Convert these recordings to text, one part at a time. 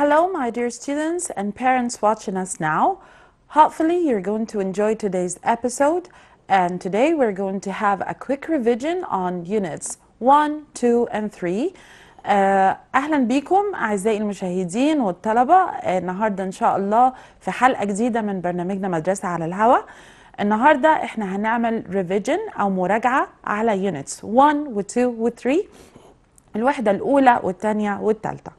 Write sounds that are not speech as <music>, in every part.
Hello, my dear students and parents watching us now. Hopefully, you're going to enjoy today's episode. And today, we're going to have a quick revision on units 1, 2, and 3. اهلا بيكم اعزائي المشاهدين والطلبه النهارده ان شاء الله في حلقه جديده من برنامجنا مدرسه على الهواء النهارده احنا هنعمل ريفيجن او مراجعه على يونتس 1 و2 و3 الوحده الاولى والثانيه والثالثه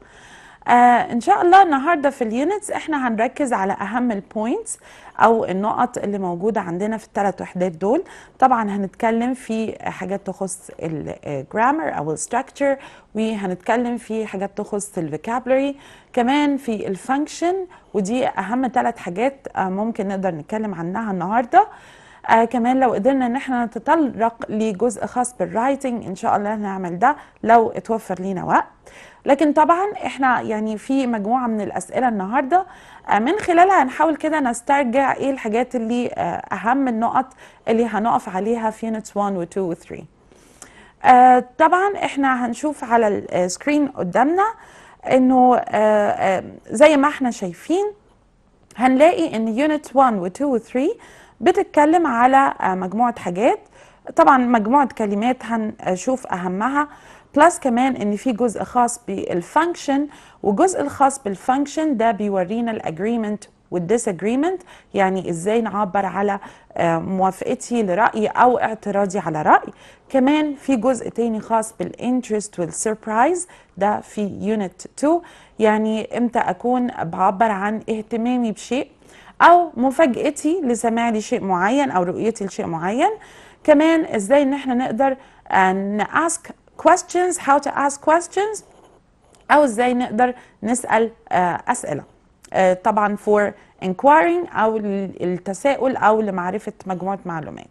آه ان شاء الله النهارده في اليونتس احنا هنركز على اهم البوينتس او النقط اللي موجوده عندنا في الثلاث وحدات دول طبعا هنتكلم في حاجات تخص الجرامر آه، او الستراكشر وهنتكلم في حاجات تخص الفوكابلري كمان في الفانكشن ودي اهم ثلاث حاجات آه، ممكن نقدر نتكلم عنها النهارده آه كمان لو قدرنا ان احنا نتطرق لجزء خاص بالرايتنج ان شاء الله هنعمل ده لو اتوفر لينا وقت لكن طبعا احنا يعني في مجموعه من الاسئله النهارده آه، من خلالها هنحاول كده نسترجع ايه الحاجات اللي آه، اهم النقط اللي هنقف عليها في يونتس 1 و2 و3 طبعا احنا هنشوف على السكرين آه، قدامنا انه زي ما احنا شايفين هنلاقي ان يونت 1 و2 و3 بتتكلم على مجموعه حاجات طبعا مجموعه كلمات هنشوف اهمها بلس كمان ان في جزء خاص بالفانكشن وجزء الخاص بالفانكشن ده بيورينا الاجريمنت اجريمنت يعني ازاي نعبر على آه، موافقتي لرأي او اعتراضي على رأي كمان في جزء تاني خاص بالانترست والسربرايز ده في يونت 2 يعني امتى اكون بعبر عن اهتمامي بشيء او مفاجأتي لسماع لشيء معين او رؤيتي لشيء معين كمان ازاي ان احنا نقدر ان آه، اسك questions how to ask questions أو إزاي نقدر نسأل آه، أسئلة آه، طبعا for inquiring أو التساؤل أو لمعرفة مجموعة معلومات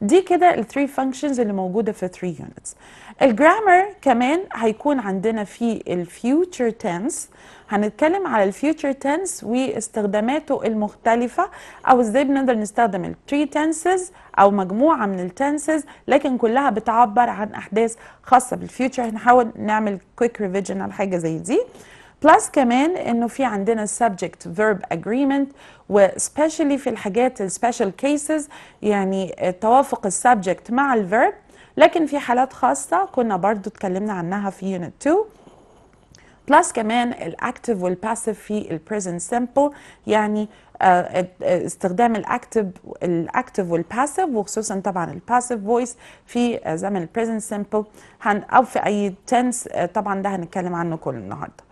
دي كده الثري فانكشنز اللي موجوده في 3 يونتس الجرامر كمان هيكون عندنا في الفيوتشر تنس هنتكلم على الفيوتشر تنس واستخداماته المختلفه او ازاي بنقدر نستخدم 3 تنسز او مجموعه من التنسز لكن كلها بتعبر عن احداث خاصه بالفيوتشر هنحاول نعمل كويك ريفيجن على حاجه زي دي بلس كمان انه في عندنا subject verb agreement وسبيشالي في الحاجات special كيسز يعني توافق السبجكت مع الفيرب لكن في حالات خاصه كنا برضو اتكلمنا عنها في unit 2 بلس كمان الاكتف والباسيف في البريزنت سمبل يعني آه، آه، استخدام الاكتف الاكتف والباسيف وخصوصا طبعا الباسيف فويس في آه، زمن البريزنت سمبل او في اي تنس طبعا ده هنتكلم عنه كل النهارده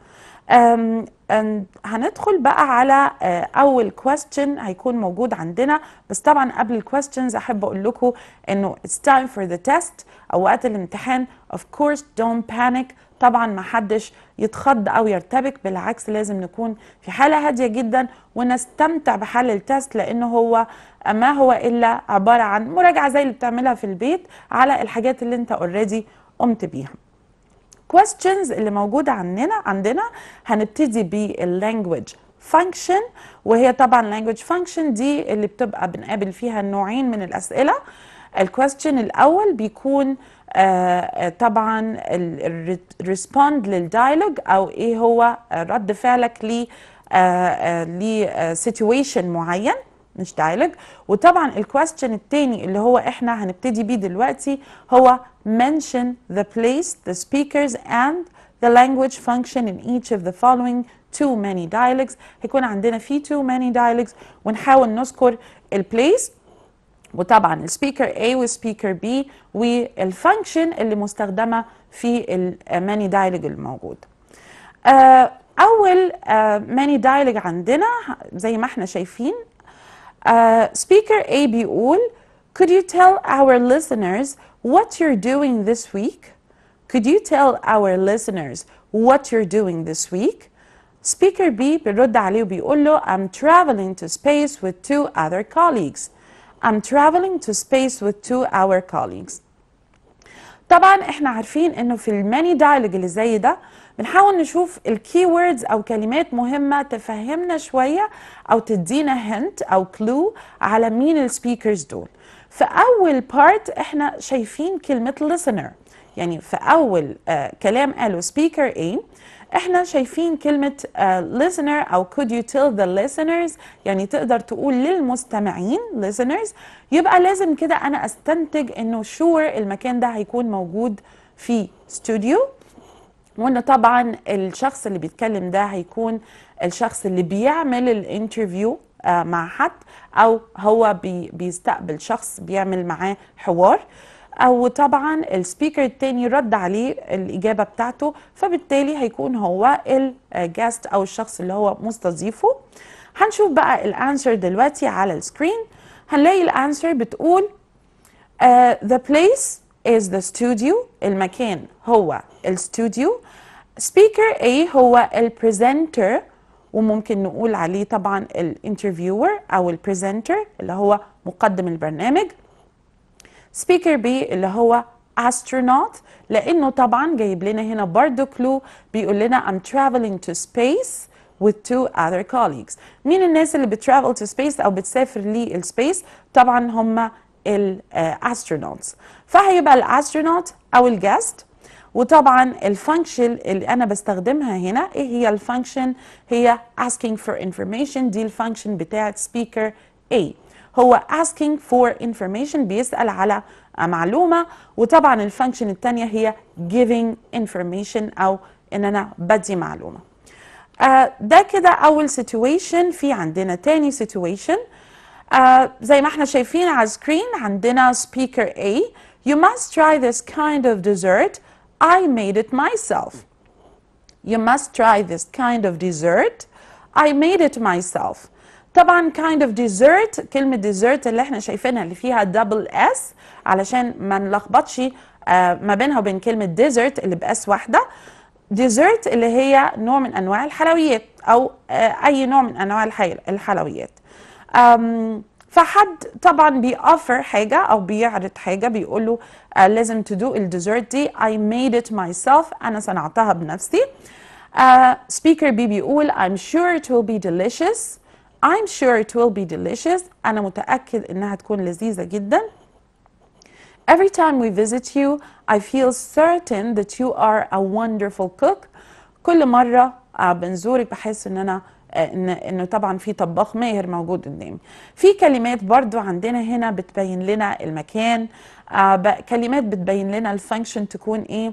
هندخل بقى على آه، اول كويستشن هيكون موجود عندنا بس طبعا قبل الكويستشنز احب اقول لكم انه it's time for the test او وقت الامتحان of course don't panic طبعا ما حدش يتخض او يرتبك بالعكس لازم نكون في حاله هاديه جدا ونستمتع بحل التست لان هو ما هو الا عباره عن مراجعه زي اللي بتعملها في البيت على الحاجات اللي انت اوريدي قمت بيها questions اللي موجوده عندنا عندنا هنبتدي باللانجوج فانكشن وهي طبعا لانجوج فانكشن دي اللي بتبقى بنقابل فيها نوعين من الاسئله الكويستشن الاول بيكون آه, آه، طبعا الريسبوند للديالوج او ايه هو رد فعلك ل آه، آه، ل situation معين مش دايلوج وطبعا الكويستشن التاني اللي هو احنا هنبتدي بيه دلوقتي هو mention the place, the speakers, and the language function in each of the following too many dialects هيكون عندنا في too many dialects ونحاول نذكر ال place وطبعا speaker A والسبيكر B والفانكشن اللي مستخدمة في many دايلج الموجود أول many دايلج عندنا زي ما احنا شايفين Speaker A بيقول Could you tell our listeners what you're doing this week. Could you tell our listeners what you're doing this week? Speaker B بيرد عليه وبيقول له I'm traveling to space with two other colleagues. I'm traveling to space with two our colleagues. طبعا احنا عارفين انه في الماني دايلوج اللي زي ده بنحاول نشوف الكي ووردز او كلمات مهمه تفهمنا شويه او تدينا هنت او كلو على مين السبيكرز دول في اول بارت احنا شايفين كلمه listener يعني في اول آه كلام قاله speaker A احنا شايفين كلمه آه listener او could you tell the listeners يعني تقدر تقول للمستمعين listeners يبقى لازم كده انا استنتج انه sure المكان ده هيكون موجود في استوديو وان طبعا الشخص اللي بيتكلم ده هيكون الشخص اللي بيعمل الانترفيو آه، مع حد او هو بيستقبل شخص بيعمل معاه حوار او طبعا السبيكر التاني رد عليه الاجابه بتاعته فبالتالي هيكون هو الجاست آه، او الشخص اللي هو مستضيفه هنشوف بقى الانسر دلوقتي على السكرين هنلاقي الانسر بتقول uh, the place is the studio المكان هو الاستوديو speaker A هو البريزنتر وممكن نقول عليه طبعا الانترفيور او البريزنتر اللي هو مقدم البرنامج سبيكر بي اللي هو astronaut لانه طبعا جايب لنا هنا برضو كلو بيقول لنا I'm traveling to space with two other colleagues مين الناس اللي بترافل to space او بتسافر للسبيس طبعا هم الاسترونوتس آه، فهيبقى الاسترونوت او الجاست وطبعا الفانكشن اللي انا بستخدمها هنا ايه هي الفانكشن هي asking for information دي الفانكشن بتاعت speaker A هو asking for information بيسال على معلومه وطبعا الفانكشن التانية هي giving information او ان انا بدي معلومه آه ده كده اول situation في عندنا تاني situation آه زي ما احنا شايفين على السكرين عندنا speaker A you must try this kind of dessert I made it myself. You must try this kind of dessert. I made it myself. طبعا kind of dessert كلمة dessert اللي احنا شايفينها اللي فيها double s علشان ما نلخبطش آه، ما بينها وبين كلمة dessert اللي بأس واحدة dessert اللي هي نوع من أنواع الحلويات أو آه، أي نوع من أنواع الحلويات فحد طبعا بيوفر حاجة أو بيعرض حاجة بيقول له uh, لازم تدو الديزرت دي I made it myself أنا صنعتها بنفسي آه سبيكر بي بيقول I'm sure it will be delicious I'm sure it will be delicious أنا متأكد إنها تكون لذيذة جدا Every time we visit you I feel certain that you are a wonderful cook كل مرة آه، بنزورك بحس إن أنا آه، ان انه طبعا في طباخ ماهر موجود قدامي في كلمات برضو عندنا هنا بتبين لنا المكان آه، كلمات بتبين لنا الفانكشن تكون ايه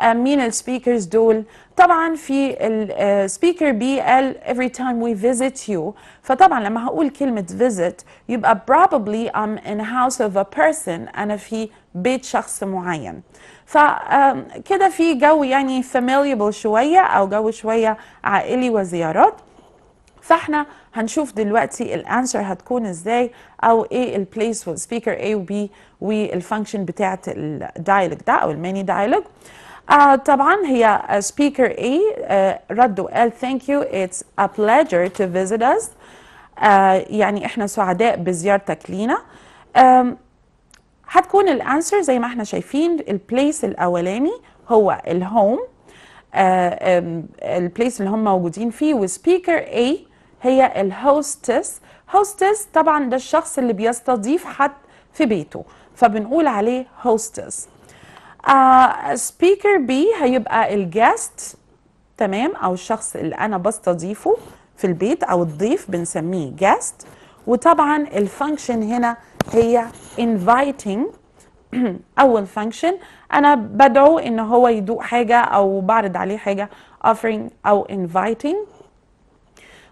آه، مين السبيكرز دول طبعا في السبيكر بي قال every time we visit you فطبعا لما هقول كلمة visit يبقى probably I'm in house of a person أنا في بيت شخص معين فكده في جو يعني familiable شوية أو جو شوية عائلي وزيارات فاحنا هنشوف دلوقتي الانسر هتكون ازاي او ايه البليس والسبيكر A وB والفانكشن بتاعه الدايلوج ده او الميني دايلوج آه طبعا هي سبيكر A آه ردوا قال thank you it's a pleasure to visit us آه يعني احنا سعداء بزيارتك لينا هتكون الانسر زي ما احنا شايفين البليس الاولاني هو الهوم آه، البليس اللي هم موجودين فيه وسبيكر A هي الهوستس هوستس طبعا ده الشخص اللي بيستضيف حد في بيته فبنقول عليه هوستس سبيكر آه، بي هيبقى الجاست تمام او الشخص اللي انا بستضيفه في البيت او الضيف بنسميه جاست وطبعا الفانكشن هنا هي inviting <clears throat> اول فانكشن انا بدعو ان هو يدوق حاجه او بعرض عليه حاجه offering او inviting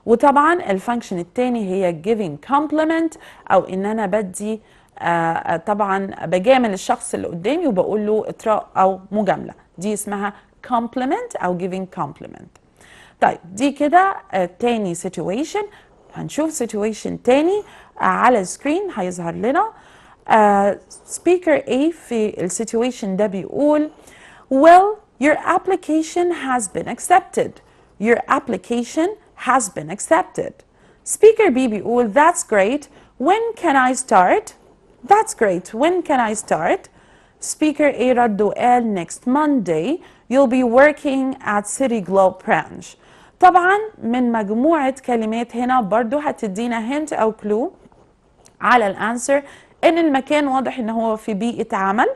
وطبعا الفانكشن الثاني هي giving compliment او ان انا بدي آه، آه، طبعا بجامل الشخص اللي قدامي وبقول له اطراء او مجامله دي اسمها compliment او giving compliment طيب دي كده آه، تاني situation هنشوف situation تاني على السكرين هيظهر لنا سبيكر A في situation ده بيقول well your application has been accepted your application has been accepted. Speaker Bibi, بيقول that's great. When can I start? That's great. When can I start? Speaker Ira رد next Monday you'll be working at City Globe branch. طبعا من مجموعة كلمات هنا برضو هتدينا hint أو clue على الانسر ان المكان واضح ان هو في بيئة عمل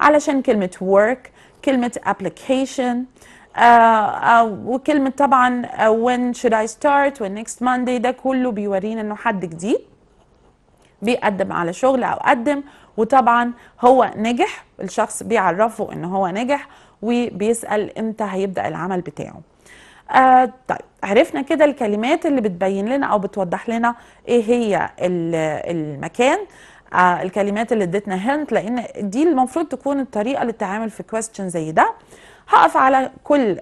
علشان كلمة work كلمة application آه، آه، وكلمة طبعا آه، when should I start when next Monday ده كله بيورينا انه حد جديد بيقدم على شغل او قدم وطبعا هو نجح الشخص بيعرفه ان هو نجح وبيسأل امتى هيبدأ العمل بتاعه آه طيب عرفنا كده الكلمات اللي بتبين لنا او بتوضح لنا ايه هي المكان آه الكلمات اللي ادتنا هنت لان دي المفروض تكون الطريقه للتعامل في كويستشن زي ده هقف على كل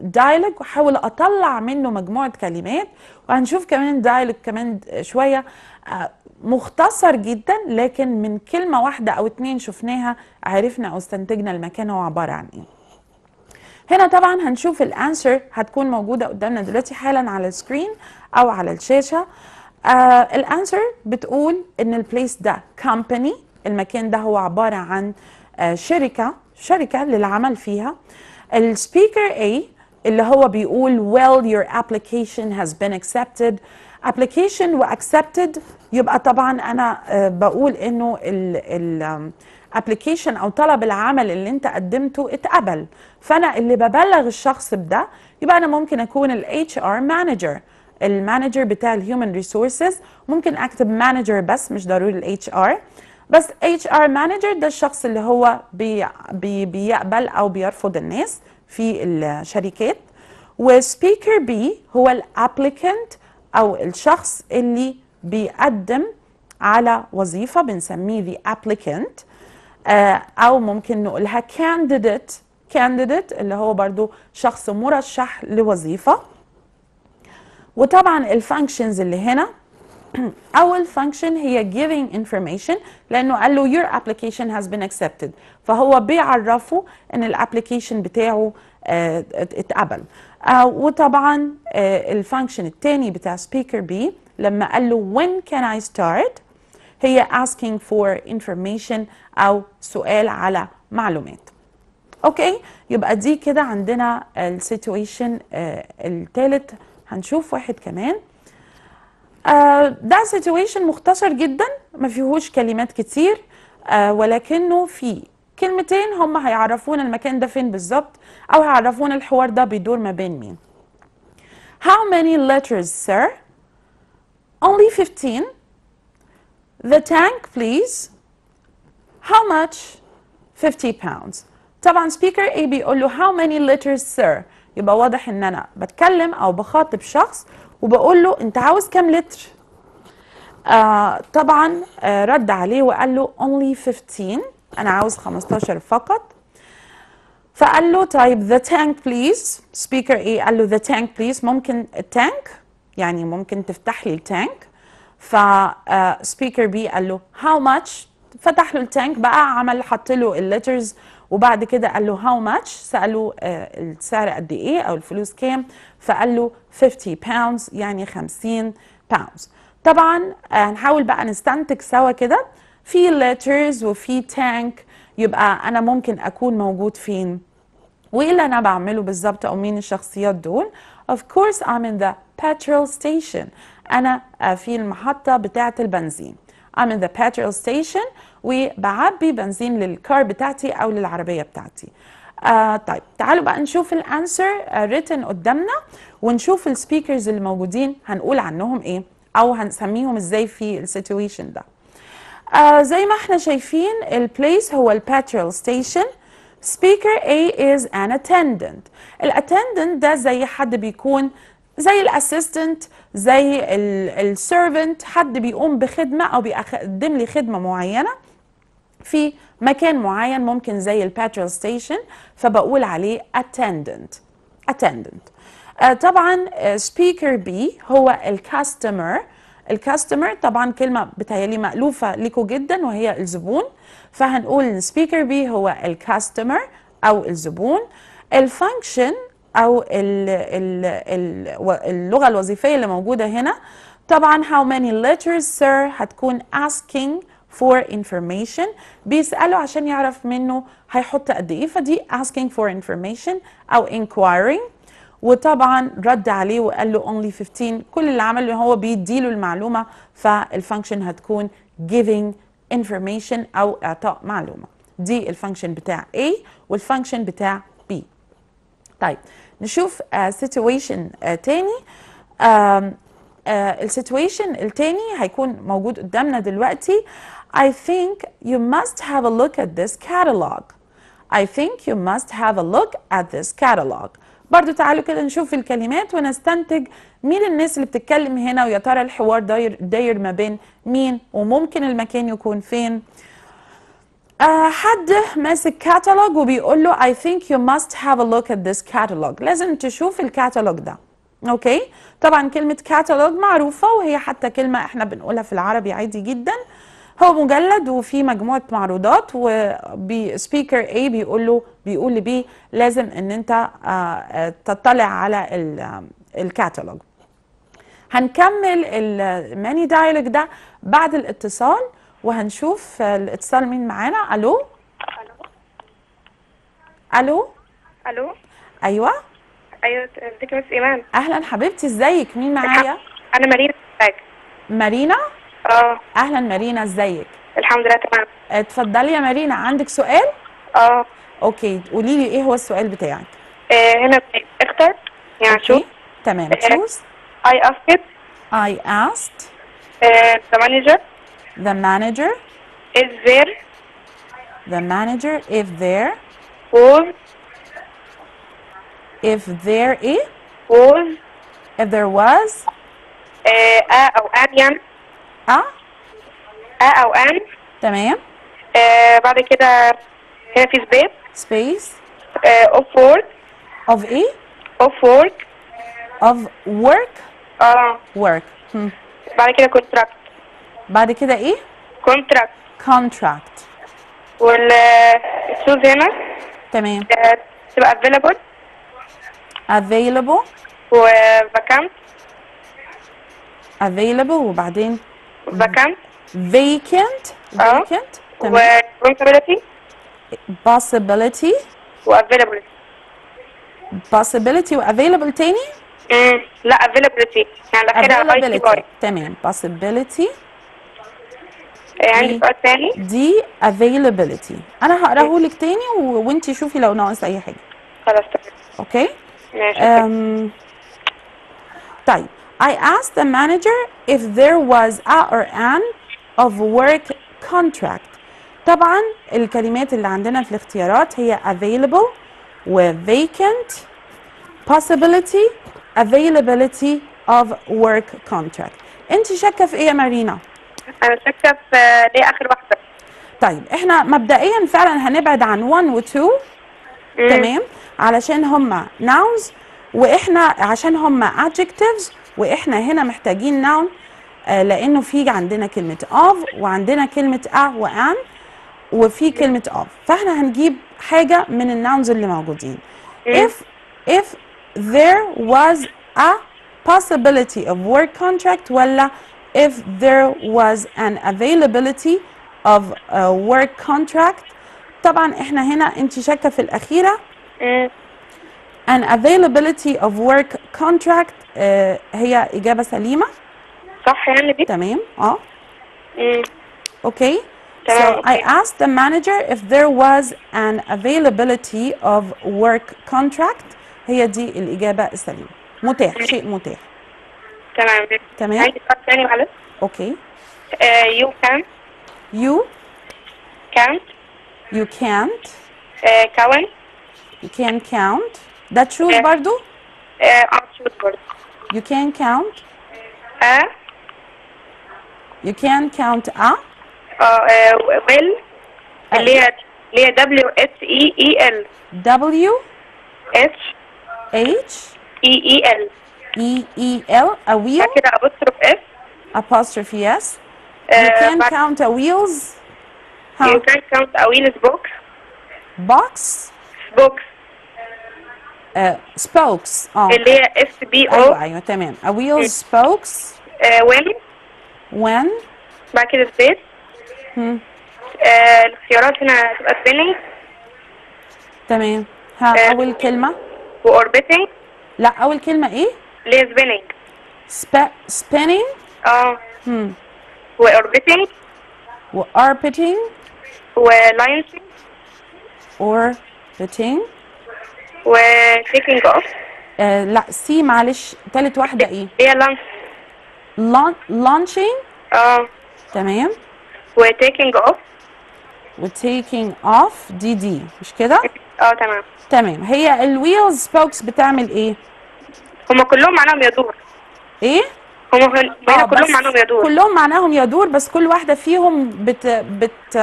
دايلوج آه، واحاول اطلع منه مجموعه كلمات وهنشوف كمان دايلوج كمان آه، شويه آه، مختصر جدا لكن من كلمه واحده او اتنين شفناها عرفنا او استنتجنا المكان هو عباره عن ايه هنا طبعا هنشوف الانسر هتكون موجوده قدامنا دلوقتي حالا على السكرين او على الشاشه الانسر بتقول ان البليس ده كومباني المكان ده هو عباره عن شركه شركه للعمل فيها آه السبيكر A اللي هو بيقول well your application has been accepted application و accepted يبقى طبعا انا آه, بقول انه ال application او طلب العمل اللي انت قدمته اتقبل فانا اللي ببلغ الشخص بده يبقى انا ممكن اكون ال HR manager المانجر بتاع الهيومن ريسورسز ممكن اكتب مانجر بس مش ضروري الاتش ار بس اتش ار مانجر ده الشخص اللي هو بي بيقبل او بيرفض الناس في الشركات وسبيكر بي هو الابليكانت او الشخص اللي بيقدم على وظيفه بنسميه the applicant آه، او ممكن نقولها كانديديت كانديديت اللي هو برضو شخص مرشح لوظيفه وطبعا الفانكشنز اللي هنا <clears throat> اول فانكشن هي giving information لانه قال له your application has been accepted فهو بيعرفه ان الابلكيشن بتاعه آه، اتقبل آه، وطبعا آه، ال الفانكشن الثاني بتاع speaker b لما قال له when can I start هي asking for information او سؤال على معلومات اوكي يبقى دي كده عندنا السيتويشن الثالث هنشوف واحد كمان آه ده سيتويشن مختصر جدا ما فيهوش كلمات كتير آه ولكنه في كلمتين هم هيعرفونا المكان ده فين بالظبط او هيعرفونا الحوار ده بيدور ما بين مين How many letters sir? Only 15 The tank please How much? 50 pounds طبعا speaker A بيقول له how many letters sir يبقى واضح ان انا بتكلم او بخاطب شخص وبقول له انت عاوز كام لتر آه طبعا آه رد عليه وقال له only 15 انا عاوز 15 فقط فقال له طيب the tank please speaker ايه قال له the tank please ممكن التانك يعني ممكن تفتح لي التانك ف سبيكر آه، بي قال له how much فتح له التانك بقى عمل حط له اللترز وبعد كده قال له هاو ماتش سالوا السعر قد ايه او الفلوس كام فقال له 50 باوندز يعني 50 باوندز طبعا آه، هنحاول بقى نستنتج سوا كده في letters وفي تانك يبقى انا ممكن اكون موجود فين وايه اللي انا بعمله بالظبط او مين الشخصيات دول of course I'm in the petrol station انا آه، في المحطة بتاعة البنزين I'm in the petrol station وبعبي بنزين للكار بتاعتي او للعربيه بتاعتي آه طيب تعالوا بقى نشوف الانسر آه، ريتن قدامنا ونشوف السبيكرز اللي موجودين هنقول عنهم ايه او هنسميهم ازاي في السيتويشن ده آه زي ما احنا شايفين البليس هو الباترول ستيشن speaker A is an attendant الاتندنت ده زي حد بيكون زي الاسيستنت زي السيرفنت حد بيقوم بخدمه او بيقدم لي خدمه معينه في مكان معين ممكن زي البترول ستيشن فبقول عليه attendant attendant آه طبعا آه، speaker بي هو الكاستمر الكاستمر طبعا كلمة بتهيالي مألوفة لكم جدا وهي الزبون فهنقول speaker بي هو الكاستمر أو الزبون الفانكشن أو اللغة الوظيفية اللي موجودة هنا طبعا how many letters sir هتكون asking for information بيسأله عشان يعرف منه هيحط قد ايه فدي asking for information او inquiring وطبعا رد عليه وقال له only 15 كل اللي عمله هو بيديله المعلومة فالفانكشن هتكون giving information او اعطاء معلومة دي الفانكشن بتاع A والفانكشن بتاع B طيب نشوف uh, situation uh, تاني uh, آه، situation التاني هيكون موجود قدامنا دلوقتي I think you must have a look at this catalog I think you must have a look at this catalog برضو تعالوا كده نشوف الكلمات ونستنتج مين الناس اللي بتتكلم هنا ويا ترى الحوار داير داير ما بين مين وممكن المكان يكون فين Uh, حد ماسك كاتالوج وبيقول له I think you must have a look at this catalog لازم تشوف الكاتالوج ده اوكي طبعا كلمة كاتالوج معروفة وهي حتى كلمة احنا بنقولها في العربي عادي جدا هو مجلد وفي مجموعه معروضات وسبيكر اي بيقول له بيقول لبي لازم ان انت آه، آه، تطلع على الكاتالوج هنكمل الماني آه، دايلوج ده بعد الاتصال وهنشوف الاتصال مين معانا الو الو الو ايوه ايوه ازيك يا مس ايمان اهلا حبيبتي ازيك مين معايا انا مارينا مارينا اه اهلا مارينا ازيك الحمد لله تمام اتفضلي يا مارينا عندك سؤال اه اوكي قولي لي ايه هو السؤال بتاعك آه هنا اختر يعني شو تمام تشوز أه، I asked I asked ذا أه، the manager the manager is there the manager if there was if there is was if there was أه، أو أن يعني أ أو أن تمام آه بعد كده هنا في سبيس سبيس اوف وورك اوف ايه؟ اوف وورك اوف work اه ورك hmm. بعد كده كونتراكت بعد كده ايه؟ كونتراكت كونتراكت والسوز هنا تمام آه، تبقى افيلابل افيلابل vacant افيلابل وبعدين vacant vacant vacant و responsibility possibility و available possibility و available تاني؟ لا availability يعني الاخيره availability تمام possibility عندي سؤال دي availability انا هقراه لك تاني وانت شوفي لو ناقص اي حاجه خلاص تمام اوكي ماشي طيب I asked the manager if there was a or an of work contract طبعا الكلمات اللي عندنا في الاختيارات هي available و vacant possibility availability of work contract انت شاكه في ايه يا مارينا انا شاكه في ليه اخر واحده طيب احنا مبدئيا فعلا هنبعد عن 1 و 2 تمام علشان هما nouns واحنا عشان هما adjectives واحنا هنا محتاجين نون نعم، آه، لانه في عندنا كلمه of وعندنا كلمه a وان وفي كلمه of فاحنا هنجيب حاجه من الناونز اللي موجودين إيه؟ if if there was a possibility of work contract ولا if there was an availability of a آه، work contract طبعا احنا هنا انت شاكه في الاخيره إيه؟ an availability of work contract هي اجابه سليمه صح يعني دي تمام اه Okay. So I asked the manager if there was an availability of work contract. هي دي الإجابة السليمة. متاح شيء متاح. تمام. تمام. معلش. Okay. you can. You. Can't. You can't. Uh, count. You can count. That true برضو؟ اه true برضو. You can count? A. You can count A? Uh, will. اللي هي اللي هي W S E E L. W. H. H. E E L. E E L. A wheel. apostrophe S. Apostrophe yes. Uh, you can count a wheels. How? You can count a wheels box. Box. Box. سبوكس آه،, اه اللي هي اس بي او ايوه ايوه تمام a wheel إيه. spokes آه، when when بعد كده سبيس آه، الاختيارات هنا هتبقى spinning تمام ها اول كلمه وأوربتنج لا اول كلمه ايه اللي هي spinning spinning اه امم وأوربتنج وأوربتنج ولاينسنج orbiting وتيكينج اوف آه لا سي معلش تالت واحده ايه؟ هي لانش لانشينج اه تمام وتيكينج اوف وتيكينج اوف دي دي مش كده؟ اه تمام تمام هي الويلز سبوكس بتعمل ايه؟ هما كلهم معناهم يدور ايه؟ هما هن... آه كلهم معناهم يدور كلهم معناهم يدور بس كل واحده فيهم بت... بت...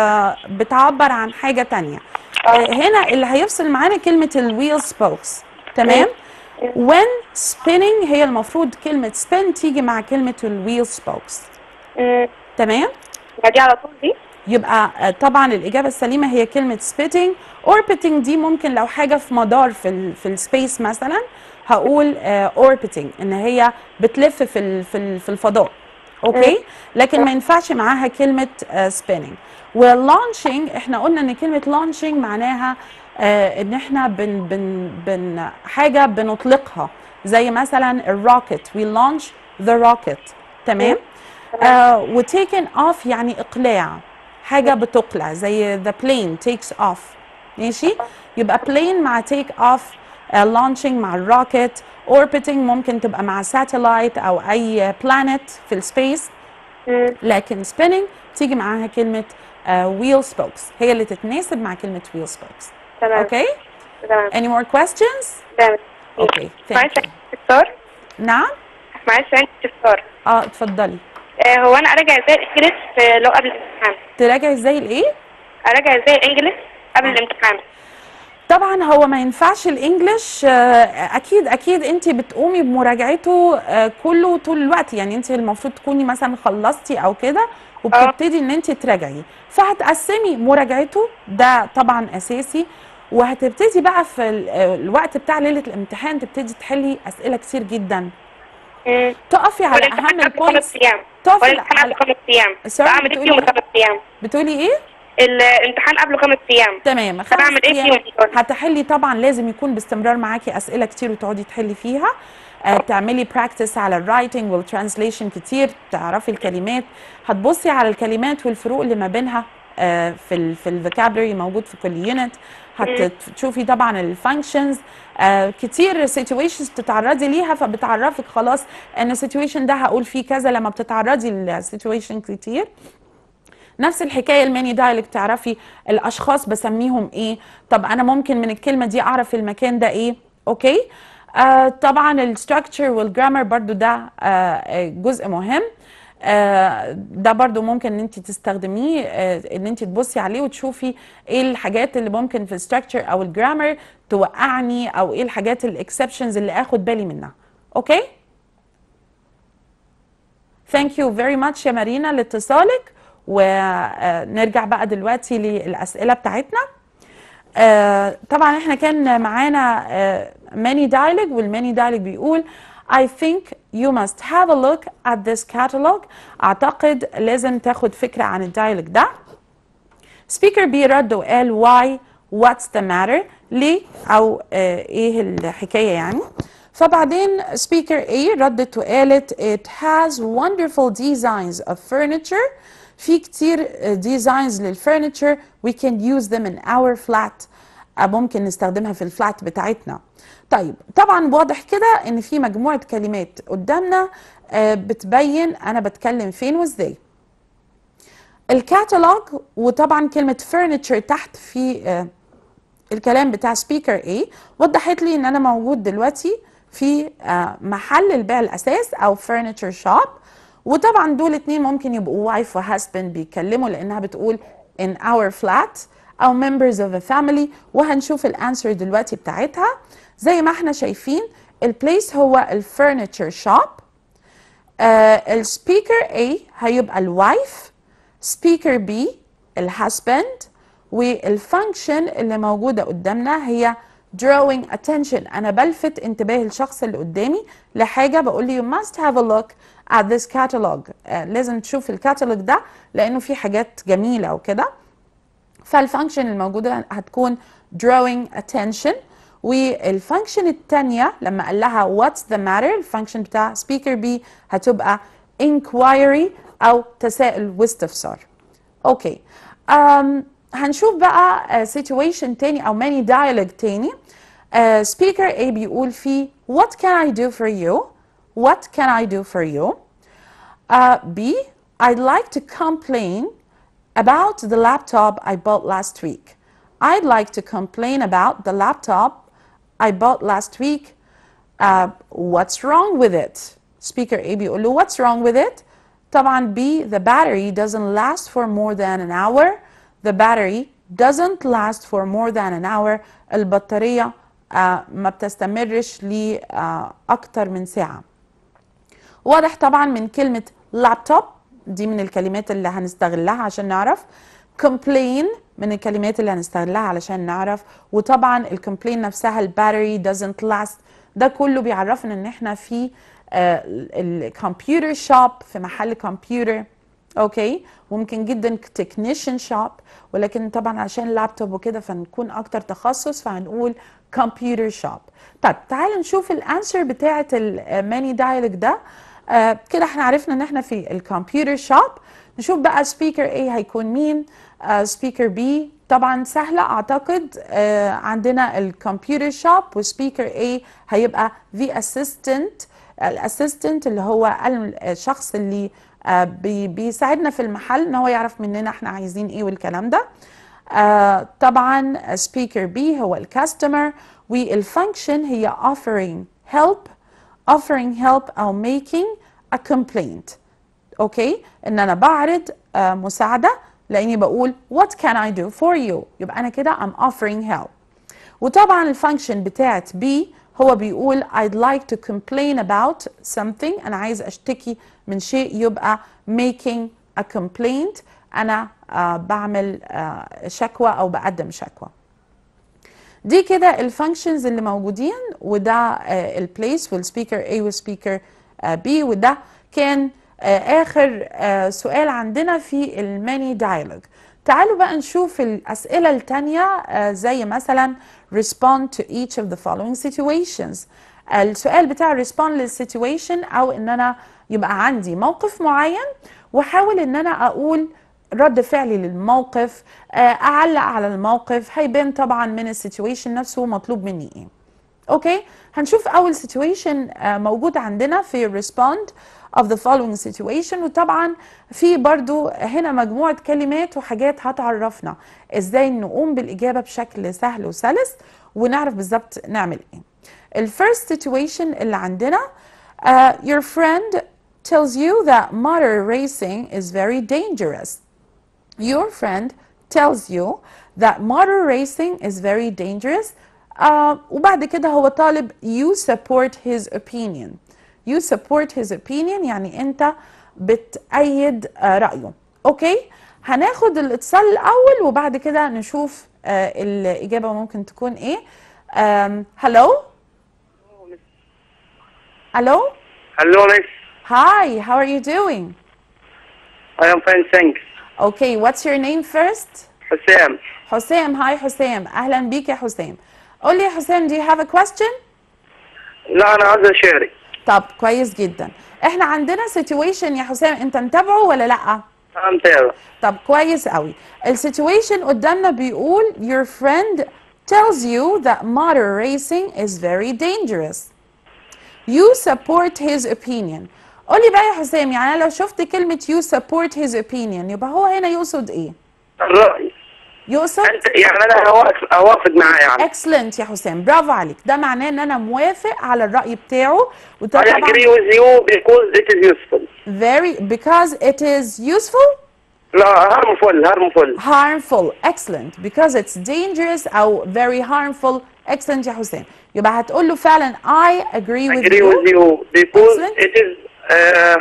بتعبر عن حاجه تانية آه، هنا اللي هيفصل معانا كلمه الويل سبوكس تمام إيه. when spinning هي المفروض كلمه spin تيجي مع كلمه الويل إيه. سبوكس تمام دي على طول دي يبقى آه، طبعا الاجابه السليمه هي كلمه spitting orbiting دي ممكن لو حاجه في مدار في ال في السبيس مثلا هقول uh, orbiting ان هي بتلف في, ال في الفضاء اوكي آه. لكن ما ينفعش معاها كلمه سبيننج آه، واللانشنج احنا قلنا ان كلمه لانشنج معناها آه، ان احنا بن بن بن حاجه بنطلقها زي مثلا الروكت وي لانش ذا روكت تمام وتيكن اوف يعني اقلاع حاجه بتقلع زي ذا بلين تيكس اوف ماشي يبقى بلين مع تيك اوف Uh, launching مع الروكت orbiting ممكن تبقى مع ساتلايت او اي بلانت في السبيس لكن spinning تيجي معاها كلمه uh, wheel spokes هي اللي تتناسب مع كلمه wheel spokes تمام اوكي تمام any more questions تمام اوكي ثانك يو نعم معلش سؤال دكتور اه اتفضلي آه هو انا اراجع ازاي الانجلس لو قبل الامتحان تراجع ازاي الايه؟ اراجع ازاي الانجلس قبل نعم. الامتحان طبعا هو ما ينفعش الانجليش آه، اكيد اكيد انت بتقومي بمراجعته آه، كله طول الوقت يعني انت المفروض تكوني مثلا خلصتي او كده وبتبتدي ان انت تراجعي فهتقسمي مراجعته ده طبعا اساسي وهتبتدي بقى في آه، الوقت بتاع ليله الامتحان تبتدي تحلي اسئله كتير جدا تقفي على اهم البوينتس تقفي على خمس ايام بعمل إيه؟ خمس ايام بتقولي ايه الامتحان قبله خمس ايام تمام خمس ايه فيهم هتحلي طبعا لازم يكون باستمرار معاكي اسئله كتير وتقعدي تحلي فيها آه، تعملي براكتس على الرايتنج والترانسليشن كتير تعرفي الكلمات هتبصي على الكلمات والفروق اللي ما بينها آه، في الـ في الفوكابلري موجود في كل يونت هتشوفي طبعا الفانكشنز آه، كتير سيتويشنز بتتعرضي ليها فبتعرفك خلاص ان السيتويشن ده هقول فيه كذا لما بتتعرضي لسيتويشن كتير نفس الحكايه الماني دايلكت تعرفي الاشخاص بسميهم ايه طب انا ممكن من الكلمه دي اعرف المكان ده ايه اوكي آه طبعا الستراكشر والجرامر برضو ده آه،, آه جزء مهم آه ده برضو ممكن ان انت تستخدميه آه ان انت تبصي عليه وتشوفي ايه الحاجات اللي ممكن في الستراكشر او الجرامر توقعني او ايه الحاجات الاكسبشنز اللي اخد بالي منها اوكي ثانك يو فيري ماتش يا مارينا لاتصالك ونرجع بقى دلوقتي للأسئلة بتاعتنا آه، طبعا احنا كان معانا ماني دايلوج والماني دايلوج بيقول I think you must have a look at this catalog أعتقد لازم تاخد فكرة عن الدايلوج ده سبيكر بي رد وقال why what's the matter ليه أو آه، إيه الحكاية يعني فبعدين سبيكر A ردت وقالت it has wonderful designs of furniture في كتير ديزاينز آه, للفرنتشر we can use them in our flat آه, ممكن نستخدمها في الفلات بتاعتنا طيب طبعا واضح كده ان في مجموعه كلمات قدامنا آه, بتبين انا بتكلم فين وازاي الكاتالوج وطبعا كلمه furniture تحت في الكلام بتاع سبيكر A وضحت لي ان انا موجود دلوقتي في آه، محل البيع الاساس او فرنتشر شوب وطبعا دول اتنين ممكن يبقوا وايف وهاسبند بيتكلموا لانها بتقول in our flat او members of a family وهنشوف الانسر دلوقتي بتاعتها زي ما احنا شايفين البليس هو الفرنتشر شوب السبيكر A هيبقى الوايف سبيكر B الهاسبند والفانكشن اللي موجوده قدامنا هي drawing attention انا بلفت انتباه الشخص اللي قدامي لحاجه بقول له you must have a look at this catalog آه، لازم تشوف الكاتالوج ده لانه في حاجات جميله وكده فالفانكشن الموجوده هتكون drawing attention والفانكشن الثانيه لما قال لها what's the matter الفانكشن بتاع speaker B هتبقى inquiry او تساؤل واستفسار اوكي okay. um, هنشوف بقى سيتويشن تاني او ماني dialogue تاني سبيكر A بيقول فيه what can I do for you what can I do for you uh, B I'd like to complain about the laptop I bought last week I'd like to complain about the laptop I bought last week uh, what's wrong with it speaker A بيقول له what's wrong with it طبعا B the battery doesn't last for more than an hour The battery doesn't last for more than an hour البطارية آه، ما بتستمرش لأكتر آه، من ساعة واضح طبعا من كلمة لابتوب دي من الكلمات اللي هنستغلها عشان نعرف complain من الكلمات اللي هنستغلها علشان نعرف وطبعا الكومبلين نفسها الباتري doesn't last ده كله بيعرفنا ان احنا في آه، الكمبيوتر شوب في محل كمبيوتر اوكي ممكن جدا تكنيشن شوب ولكن طبعا عشان لابتوب وكده فنكون اكتر تخصص فهنقول كمبيوتر شوب طب تعال نشوف الانسر بتاعه الماني دايلوج ده آه كده احنا عرفنا ان احنا في الكمبيوتر شوب نشوف بقى سبيكر ايه هيكون مين سبيكر آه، بي طبعا سهله اعتقد آه عندنا الكمبيوتر شوب وسبيكر ايه هيبقى the assistant الاسيستنت اللي هو الشخص اللي آه، بيساعدنا في المحل ان هو يعرف مننا احنا عايزين ايه والكلام ده آه، طبعا سبيكر بي هو الكاستمر والفانكشن هي offering help offering help او making a complaint اوكي ان انا بعرض آه، مساعده لاني بقول what can I do for you يبقى انا كده I'm offering help وطبعا الفانكشن بتاعت بي هو بيقول I'd like to complain about something أنا عايز أشتكي من شيء يبقى making a complaint انا آه، بعمل آه، شكوى او بقدم شكوى دي كده الفانكشنز اللي موجودين وده آه البليس والسبيكر A والسبيكر آه، B وده كان اخر سؤال عندنا في الماني دايلوج تعالوا بقى نشوف الاسئله التانية زي مثلا respond to each of the following situations السؤال بتاع respond للسيتويشن او ان انا يبقى عندي موقف معين واحاول ان انا اقول رد فعلي للموقف آه، اعلق على الموقف هيبان طبعا من السيتويشن نفسه مطلوب مني ايه اوكي هنشوف اول سيتويشن آه، موجود عندنا في respond of the following situation وطبعا في برضو هنا مجموعة كلمات وحاجات هتعرفنا ازاي نقوم بالاجابة بشكل سهل وسلس ونعرف بالظبط نعمل ايه الفيرست سيتويشن اللي عندنا uh, your friend tells you that motor racing is very dangerous. Your friend tells you that motor racing is very dangerous. Uh, وبعد كده هو طالب you support his opinion. You support his opinion يعني أنت بتأيد رأيه. أوكي؟ هناخد الاتصال الأول وبعد كده نشوف uh, الإجابة ممكن تكون إيه. hello? ألو؟ Hello, miss. Hi, how are you doing? I am fine, thanks. Okay, what's your name first? Hussein. Hussein, hi Hussein. أهلا بيك يا Only قول do you have a question? لا أنا عايز أشارك. طب كويس جدا. احنا عندنا situation يا حسام أنت متابعه ولا لأ؟ أنا طب كويس قوي. السيتويشن قدامنا بيقول your friend tells you that motor racing is very dangerous. You support his opinion. قولي بقى يا حسام يعني انا لو شفت كلمه يو سبورت هيز اوبينيون يبقى هو هنا يقصد ايه؟ الراي يقصد انت يعني انا اوافق معاه يعني اكسلنت يا حسام برافو عليك ده معناه ان انا موافق على الراي بتاعه وطبعا I agree with you because it is useful very because it is useful لا harmful harmful harmful excellent because it's dangerous او very harmful excellent يا حسام يبقى هتقول له فعلا I agree with you you agree with you because excellent. it is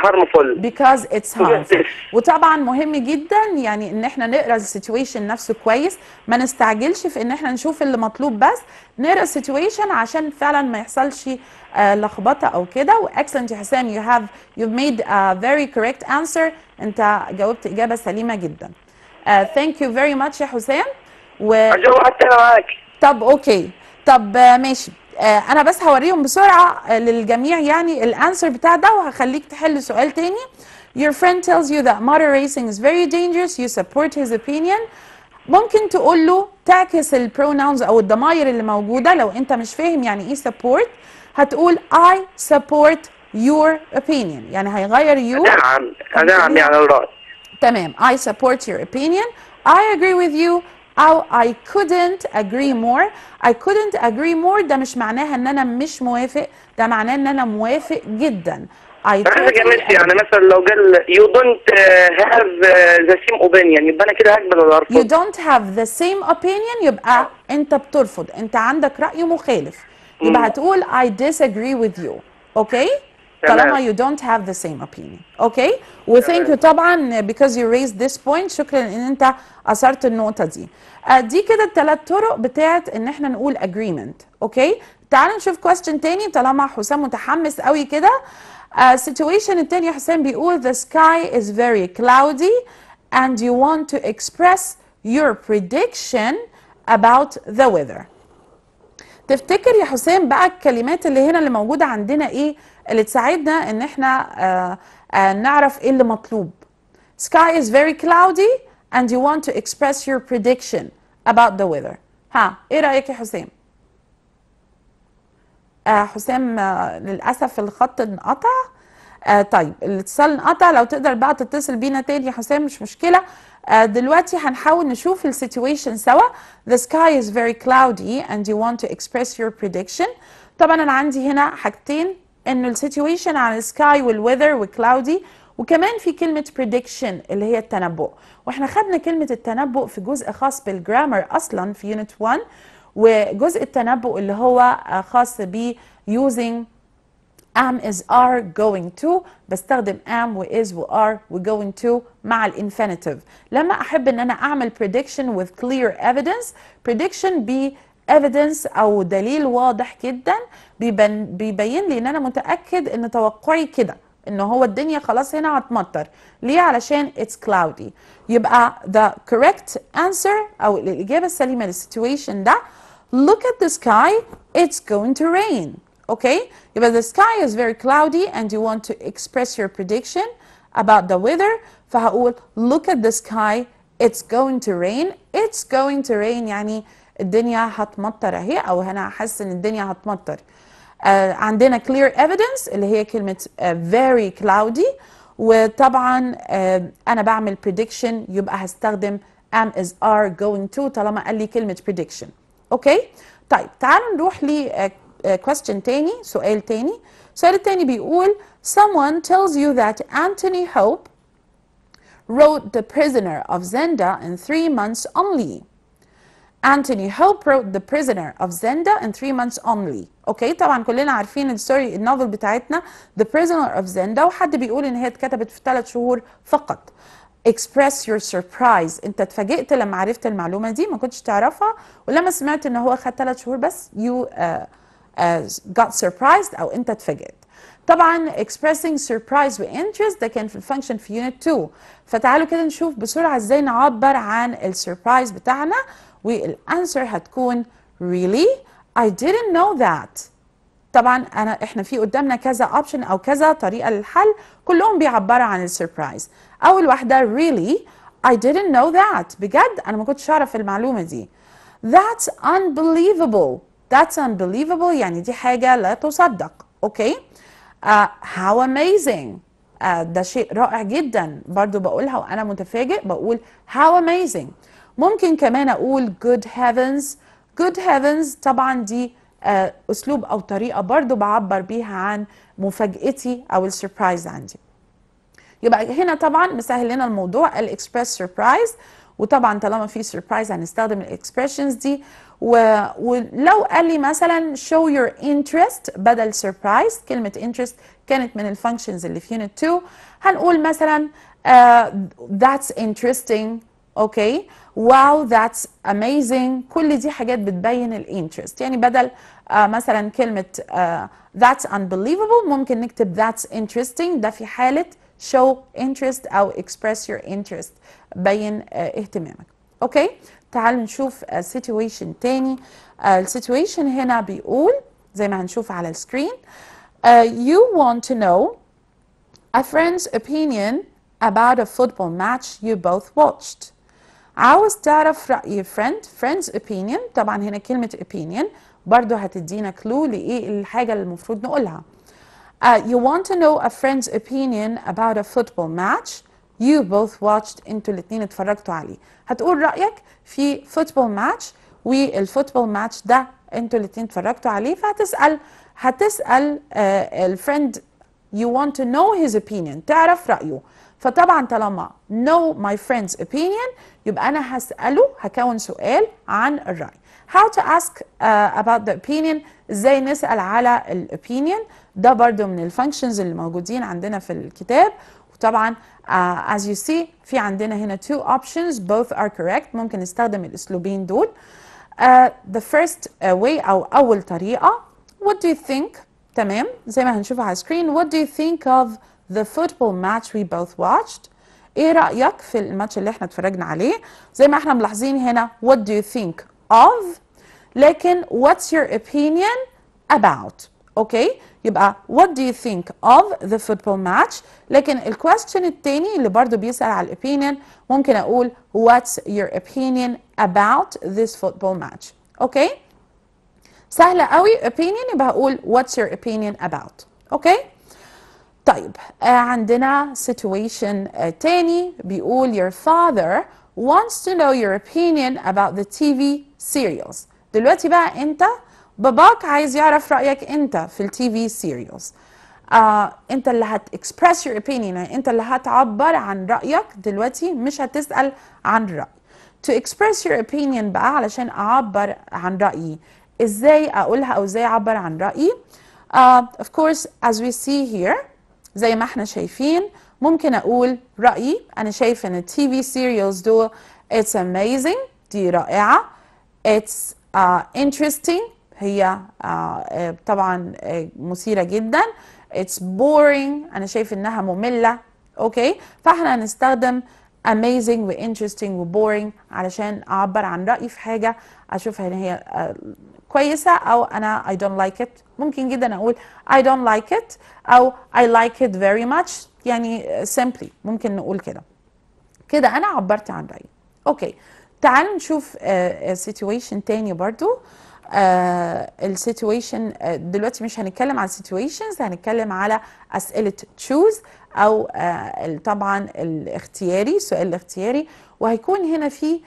هارمفول بيكاز اتس هارمفول وطبعا مهم جدا يعني ان احنا نقرا السيتويشن نفسه كويس ما نستعجلش في ان احنا نشوف اللي مطلوب بس نقرا السيتويشن عشان فعلا ما يحصلش آه، لخبطه او كده واكسلنت يا حسام يو هاف يو ميد ا فيري كوريكت انسر انت جاوبت اجابه سليمه جدا ثانك يو فيري ماتش يا حسام و... حتى معاك طب اوكي طب آه، ماشي آه، انا بس هوريهم بسرعه آه، للجميع يعني الانسر بتاع ده وهخليك تحل سؤال تاني Your friend tells you that motor racing is very dangerous you support his opinion ممكن تقول له تعكس pronouns او الضماير اللي موجوده لو انت مش فاهم يعني ايه support هتقول I support your opinion يعني هيغير you نعم نعم يعني الرأي تمام I support your opinion I agree with you او I couldn't agree more I couldn't agree more ده مش معناها ان انا مش موافق ده معناه ان انا موافق جدا I totally يعني مثلا لو قال you don't have the same opinion يبقى انا كده هقبل ولا ارفض you don't have the same opinion يبقى انت بترفض انت عندك راي مخالف يبقى هتقول I disagree with you اوكي okay? طالما you don't have the same opinion okay We thank you طبعا because you raised this point شكرا ان انت اثرت النقطه دي دي كده الثلاث طرق بتاعت ان احنا نقول agreement okay? تعال نشوف question تاني طالما حسام متحمس قوي كده situation التانية حسام بيقول the sky is very cloudy and you want to express your prediction about the weather تفتكر يا حسام بقى الكلمات اللي هنا اللي موجوده عندنا ايه اللي تساعدنا ان احنا آه آه نعرف ايه اللي مطلوب sky is very cloudy and you want to express your prediction about the weather ها ايه رايك يا حسام آه حسام آه للاسف الخط انقطع آه طيب الاتصال انقطع لو تقدر بقى تتصل بينا تاني يا حسام مش مشكله آه، دلوقتي هنحاول نشوف السيتويشن سوا the sky is very cloudy and you want to express your prediction طبعا انا عندي هنا حاجتين انه السيتويشن على السكاي والويذر وكلاودي وكمان في كلمة prediction اللي هي التنبؤ واحنا خدنا كلمة التنبؤ في جزء خاص بالجرامر اصلا في يونت 1 وجزء التنبؤ اللي هو آه، خاص ب using am is are going to بستخدم am و is و are و going to مع الانفينيتيف لما احب ان انا اعمل prediction with clear evidence prediction ب evidence او دليل واضح جدا بيبين, بيبين لي ان انا متاكد ان توقعي كده ان هو الدنيا خلاص هنا هتمطر ليه علشان it's cloudy يبقى the correct answer او الاجابه السليمه للسيتويشن ده look at the sky it's going to rain okay? But the sky is very cloudy and you want to express your prediction about the weather فهقول look at the sky it's going to rain it's going to rain يعني الدنيا هتمطر اهي او انا حاسس ان الدنيا هتمطر uh, عندنا clear evidence اللي هي كلمة uh, very cloudy وطبعا uh, انا بعمل prediction يبقى هستخدم am is are going to طالما قال لي كلمة prediction اوكي okay? طيب تعالوا نروح ل uh, uh, question تاني سؤال تاني سؤال التاني بيقول someone tells you that Anthony Hope wrote The Prisoner of Zenda in three months only Anthony Hope wrote The Prisoner of Zenda in three months only Okay, طبعا كلنا عارفين الستوري النوفل بتاعتنا The Prisoner of Zenda وحد بيقول ان هي اتكتبت في ثلاث شهور فقط express your surprise انت اتفاجئت لما عرفت المعلومه دي ما كنتش تعرفها ولما سمعت ان هو خد ثلاث شهور بس you uh, got surprised أو أنت اتفاجئت طبعا expressing surprise و interest ده كان في الفانكشن في unit 2 فتعالوا كده نشوف بسرعة ازاي نعبر عن السربرايز بتاعنا والانسر هتكون really I didn't know that طبعا انا احنا في قدامنا كذا اوبشن او كذا طريقه للحل كلهم بيعبروا عن السربرايز اول واحده really I didn't know that بجد انا ما كنتش اعرف المعلومه دي that's unbelievable That's unbelievable يعني دي حاجة لا تصدق اوكي okay. uh, how amazing uh, ده شيء رائع جدا برضو بقولها وأنا متفاجئ بقول how amazing ممكن كمان أقول good heavens good heavens طبعا دي uh, أسلوب أو طريقة برضو بعبر بيها عن مفاجأتي أو السربرايز عندي يبقى هنا طبعا مسهل لنا الموضوع الاكسبريس سربرايز وطبعا طالما في سربرايز هنستخدم الاكسبريشنز دي و... ولو قال لي مثلا show your interest بدل surprise كلمة interest كانت من الفانكشنز اللي في unit 2 هنقول مثلا uh, that's interesting okay. wow, that's amazing كل دي حاجات بتبين الانترست يعني بدل uh, مثلا كلمة uh, that's unbelievable ممكن نكتب that's interesting ده في حالة show interest أو express your interest بين uh, اهتمامك اوكي okay. تعالوا نشوف سيتويشن تاني السيتويشن هنا بيقول زي ما هنشوف على السكرين uh, you want to know a friend's opinion about a football match you both watched عاوز تعرف رأي friend friend's opinion طبعا هنا كلمة opinion برضو هتدينا كلو لإيه الحاجة اللي المفروض نقولها uh, you want to know a friend's opinion about a football match you both watched انتوا الاثنين اتفرجتوا عليه هتقول رايك في فوتبول ماتش والفوتبول ماتش ده انتوا الاثنين اتفرجتوا عليه فهتسال هتسال آه، الفريند you want to know his opinion تعرف رايه فطبعا طالما know my friend's opinion يبقى انا هساله هكون سؤال عن الراي how to ask uh, about the opinion ازاي نسال على الاوبينيون ده برضو من الفانكشنز اللي موجودين عندنا في الكتاب وطبعا uh, as you see في عندنا هنا two options both are correct ممكن نستخدم الاسلوبين دول uh, the first way او اول طريقه what do you think تمام زي ما هنشوفها على السكرين what do you think of the football match we both watched ايه رايك في الماتش اللي احنا اتفرجنا عليه زي ما احنا ملاحظين هنا what do you think of لكن what's your opinion about اوكي okay. يبقى what do you think of the football match لكن الكويستشن التاني اللي برضو بيسأل على الopinion ممكن أقول what's your opinion about this football match أوكي okay? سهلة قوي opinion يبقى أقول what's your opinion about أوكي okay? طيب عندنا situation تاني بيقول your father wants to know your opinion about the TV serials دلوقتي بقى انت باباك عايز يعرف رايك انت في التي في سيريالز آه انت اللي your opinion يعني انت اللي هتعبر عن رايك دلوقتي مش هتسال عن راي to express your opinion بقى علشان اعبر عن رايي ازاي اقولها او ازاي اعبر عن رايي uh, of course as we see here زي ما احنا شايفين ممكن اقول رايي انا شايف ان التي في سيريالز دول it's amazing دي رائعه it's uh, interesting هي آه، آه، طبعا آه، مثيره جدا اتس بورينج انا شايف انها ممله اوكي فاحنا هنستخدم amazing و interesting و boring علشان اعبر عن رايي في حاجه اشوفها ان هي كويسه او انا I don't like it ممكن جدا اقول I don't like it او I like it very much يعني simply ممكن نقول كده كده انا عبرت عن رايي اوكي تعالوا نشوف سيتويشن تاني برضو آه، السيتويشن آه، دلوقتي مش هنتكلم عن سيتويشنز هنتكلم على اسئله تشوز او آه، طبعا الاختياري سؤال الاختياري وهيكون هنا في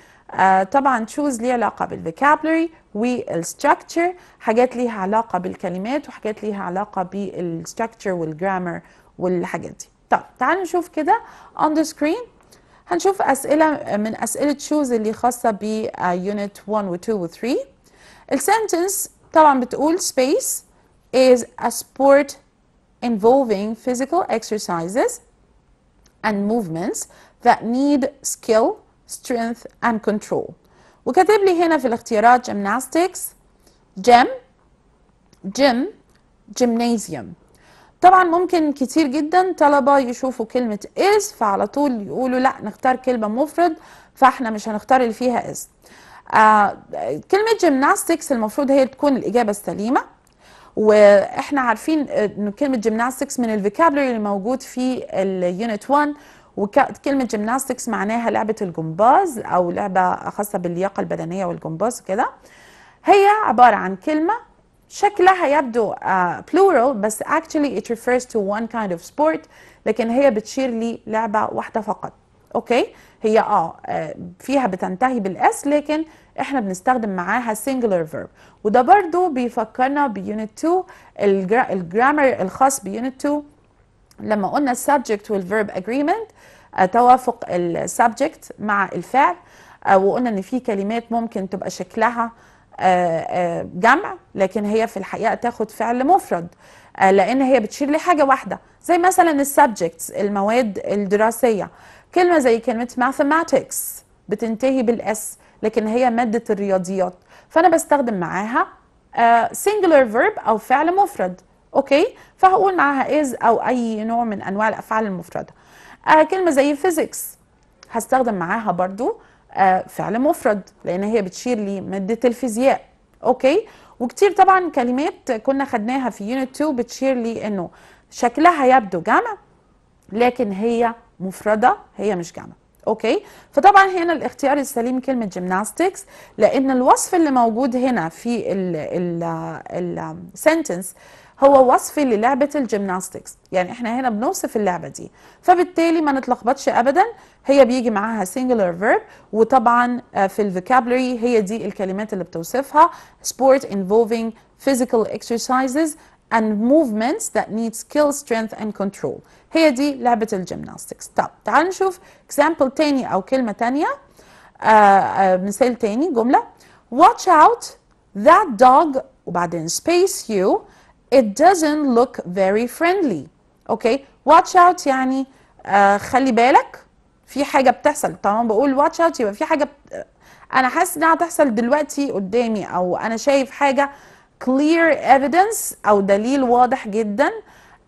طبعا تشوز ليه علاقه بالفوكابلري والستراكشر حاجات ليها علاقه بالكلمات وحاجات ليها علاقه بالستراكشر والجرامر والحاجات دي طب تعالوا نشوف كده اون ذا سكرين هنشوف اسئله من اسئله تشوز اللي خاصه بيونت 1 و2 و3 السنتنس طبعا بتقول space is a sport involving physical exercises and movements that need skill, strength and control. وكاتب لي هنا في الاختيارات gymnastics, gym, gym, gymnasium. طبعا ممكن كتير جدا طلبة يشوفوا كلمة is فعلى طول يقولوا لا نختار كلمة مفرد فاحنا مش هنختار اللي فيها is. آه، كلمة جيمناستكس المفروض هي تكون الإجابة السليمة وإحنا عارفين آه، إن كلمة جيمناستكس من الفوكابلري اللي موجود في اليونت 1 وكلمة جيمناستكس معناها لعبة الجمباز أو لعبة خاصة باللياقة البدنية والجمباز وكده هي عبارة عن كلمة شكلها يبدو بلورال آه، plural بس actually it refers to one kind of sport لكن هي بتشير للعبة واحدة فقط اوكي هي آه،, اه فيها بتنتهي بالاس لكن احنا بنستخدم معاها singular verb وده برضو بيفكرنا بيونت 2 الجرامر الخاص بيونت 2 لما قلنا subject والverb agreement آه، توافق السبجكت مع الفعل آه، وقلنا ان في كلمات ممكن تبقى شكلها جمع لكن هي في الحقيقه تاخد فعل مفرد لان هي بتشير لحاجه واحده زي مثلا السبجكتس المواد الدراسيه كلمة زي كلمة mathematics بتنتهي بالاس لكن هي مادة الرياضيات فأنا بستخدم معاها uh, singular verb أو فعل مفرد أوكي فهقول معاها is أو أي نوع من أنواع الأفعال المفردة آه، uh, كلمة زي physics هستخدم معاها برضو uh, فعل مفرد لأن هي بتشير لمادة الفيزياء أوكي وكتير طبعا كلمات كنا خدناها في unit 2 بتشير لي انه شكلها يبدو جمع لكن هي مفردة هي مش جامعة اوكي فطبعا هنا الاختيار السليم كلمة جيمناستكس لان الوصف اللي موجود هنا في السنتنس هو وصف للعبة الجيمناستكس يعني احنا هنا بنوصف اللعبة دي فبالتالي ما نتلخبطش ابدا هي بيجي معاها singular verb وطبعا آه، في الفوكابلري هي دي الكلمات اللي بتوصفها sport involving physical exercises and movements that need skill strength and control هي دي لعبة الجيمناستكس طب تعالوا نشوف اكزامبل تاني او كلمة تانية آه، آه، مثال تاني جملة watch out that dog وبعدين space you it doesn't look very friendly اوكي watch out يعني آه، خلي بالك في حاجة بتحصل طبعا بقول watch out يبقى في حاجة انا حاسس انها هتحصل دلوقتي قدامي او انا شايف حاجة clear evidence او دليل واضح جدا